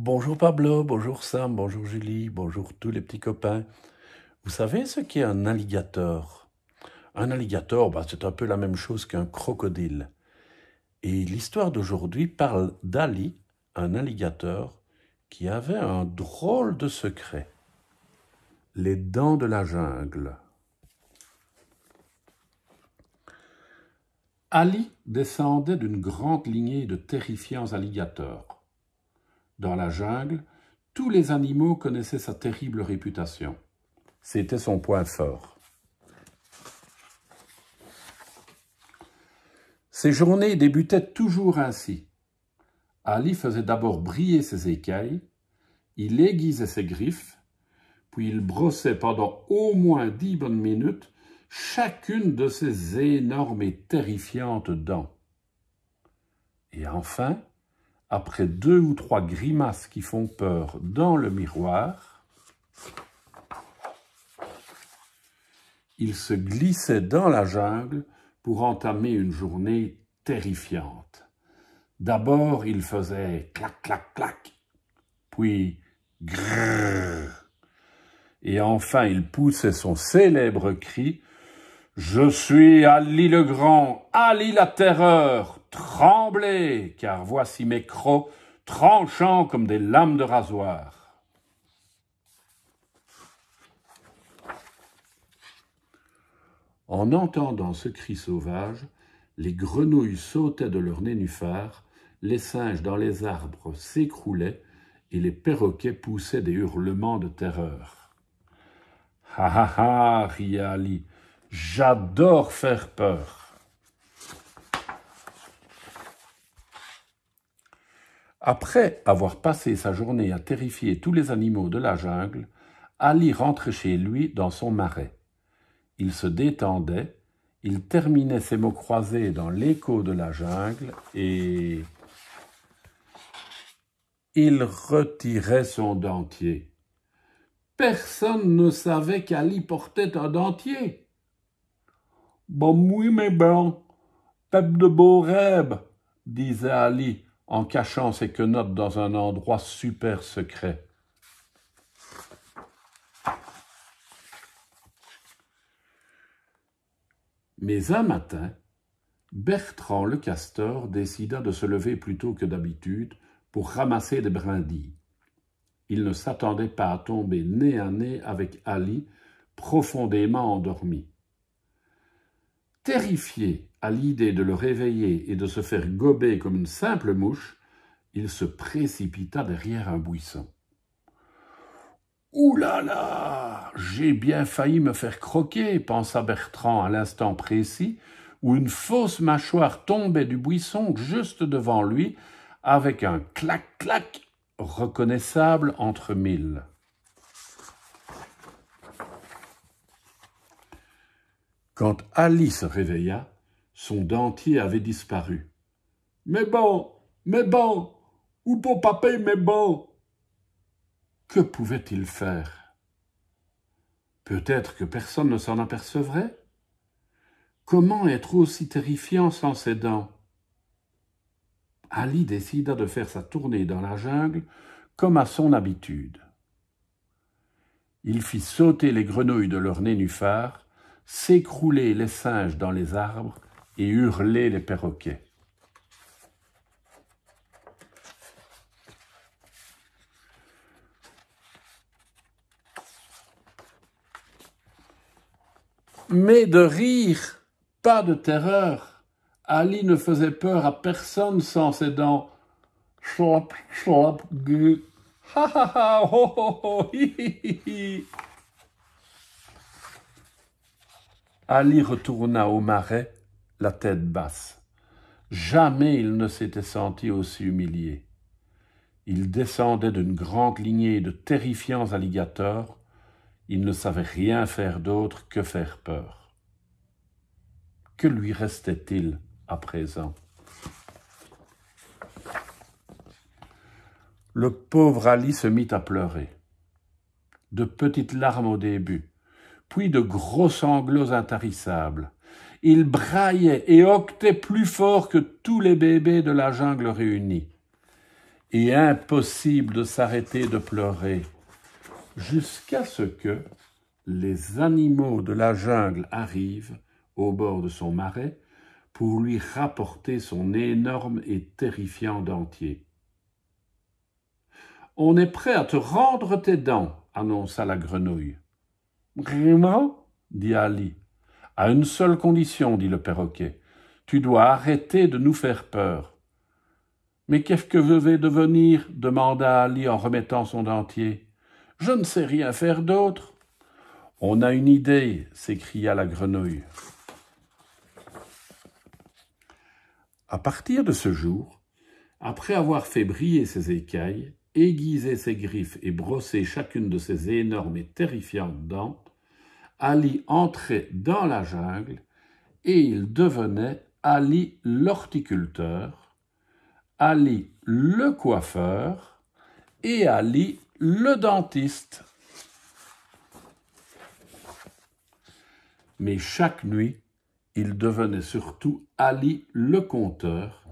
Bonjour Pablo, bonjour Sam, bonjour Julie, bonjour tous les petits copains. Vous savez ce qu'est un alligator Un alligator, bah, c'est un peu la même chose qu'un crocodile. Et l'histoire d'aujourd'hui parle d'Ali, un alligator, qui avait un drôle de secret. Les dents de la jungle. Ali descendait d'une grande lignée de terrifiants alligators dans la jungle, tous les animaux connaissaient sa terrible réputation. C'était son point fort. Ses journées débutaient toujours ainsi. Ali faisait d'abord briller ses écailles, il aiguisait ses griffes, puis il brossait pendant au moins dix bonnes minutes chacune de ses énormes et terrifiantes dents. Et enfin, après deux ou trois grimaces qui font peur dans le miroir, il se glissait dans la jungle pour entamer une journée terrifiante. D'abord, il faisait clac, clac, clac, puis grrrr » et enfin il poussait son célèbre cri je suis Ali le Grand, Ali la Terreur, tremblez, car voici mes crocs tranchants comme des lames de rasoir. En entendant ce cri sauvage, les grenouilles sautaient de leurs nénuphars, les singes dans les arbres s'écroulaient et les perroquets poussaient des hurlements de terreur. Ha ha ha, ria Ali, J'adore faire peur. Après avoir passé sa journée à terrifier tous les animaux de la jungle, Ali rentrait chez lui dans son marais. Il se détendait, il terminait ses mots croisés dans l'écho de la jungle et il retirait son dentier. Personne ne savait qu'Ali portait un dentier. Bon oui, mes bon, pep de beau rêves, disait Ali en cachant ses quenottes dans un endroit super secret. Mais un matin, Bertrand le castor décida de se lever plus tôt que d'habitude pour ramasser des brindilles. Il ne s'attendait pas à tomber nez à nez avec Ali, profondément endormi. Terrifié à l'idée de le réveiller et de se faire gober comme une simple mouche, il se précipita derrière un buisson. Ouh là là J'ai bien failli me faire croquer, pensa Bertrand à l'instant précis où une fausse mâchoire tombait du buisson juste devant lui avec un clac-clac reconnaissable entre mille. Quand Ali se réveilla, son dentier avait disparu. Mais bon, Mais bon, où pour papa mes bon Que pouvait-il faire Peut-être que personne ne s'en apercevrait Comment être aussi terrifiant sans ses dents Ali décida de faire sa tournée dans la jungle comme à son habitude. Il fit sauter les grenouilles de leur nénuphar S'écrouler les singes dans les arbres et hurler les perroquets. Mais de rire, pas de terreur. Ali ne faisait peur à personne sans ses dents. Ha ha ha, Ali retourna au marais, la tête basse. Jamais il ne s'était senti aussi humilié. Il descendait d'une grande lignée de terrifiants alligators. Il ne savait rien faire d'autre que faire peur. Que lui restait-il à présent Le pauvre Ali se mit à pleurer. De petites larmes au début, puis de gros sanglots intarissables. Il braillait et octait plus fort que tous les bébés de la jungle réunis. Et impossible de s'arrêter de pleurer, jusqu'à ce que les animaux de la jungle arrivent au bord de son marais pour lui rapporter son énorme et terrifiant dentier. On est prêt à te rendre tes dents, annonça la grenouille dit Ali. À une seule condition, dit le perroquet. Tu dois arrêter de nous faire peur. Mais qu'est-ce que je vais devenir demanda Ali en remettant son dentier. Je ne sais rien faire d'autre. On a une idée, s'écria la grenouille. À partir de ce jour, après avoir fait briller ses écailles, aiguisé ses griffes et brossé chacune de ses énormes et terrifiantes dents, Ali entrait dans la jungle et il devenait Ali l'horticulteur, Ali le coiffeur et Ali le dentiste. Mais chaque nuit, il devenait surtout Ali le conteur,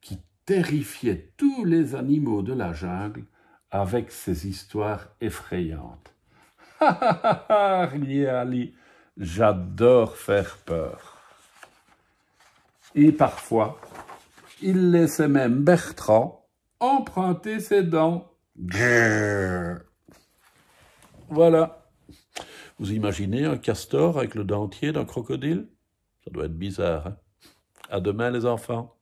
qui terrifiait tous les animaux de la jungle avec ses histoires effrayantes. Ali, j'adore faire peur. Et parfois, il laissait même Bertrand emprunter ses dents. Voilà. Vous imaginez un castor avec le dentier d'un crocodile Ça doit être bizarre. Hein à demain les enfants.